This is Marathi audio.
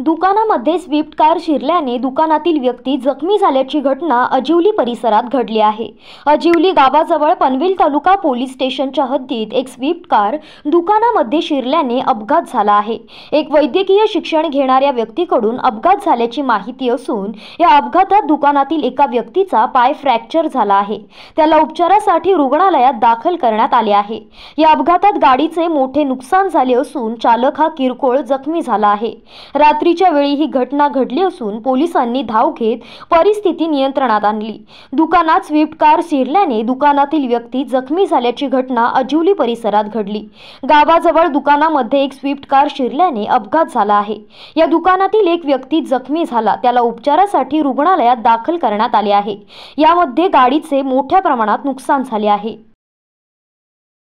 दुकानामध्ये स्विफ्ट कार शिरल्याने दुकानातील व्यक्ती जखमी झाल्याची घटना अजिवली परिसरात घडली आहे अजिवली गावाजवळ पनवेल तालुका पोलीस स्टेशनच्या हद्दीत एक स्विफ्ट कार दुकानामध्ये शिरल्याने अपघात झाला आहे एक वैद्यकीय शिक्षण घेणाऱ्या व्यक्तीकडून अपघात झाल्याची माहिती असून या अपघातात दुकानातील एका व्यक्तीचा पाय फ्रॅक्चर झाला आहे त्याला उपचारासाठी रुग्णालयात दाखल करण्यात आले आहे या अपघातात गाडीचे मोठे नुकसान झाले असून चालक हा किरकोळ जखमी झाला आहे रात्रीच्या वेळी ही घटना घडली असून पोलिसांनी धाव घेत परिस्थिती नियंत्रणात आणली दुकानात स्विफ्ट कार शिरल्याने दुकानातील व्यक्ती जखमी झाल्याची घटना अजिवली परिसरात घडली गावाजवळ दुकानामध्ये एक स्विफ्ट कार शिरल्याने अपघात झाला आहे या दुकानातील एक व्यक्ती जखमी झाला त्याला उपचारासाठी रुग्णालयात दाखल करण्यात आले आहे यामध्ये गाडीचे मोठ्या प्रमाणात नुकसान झाले आहे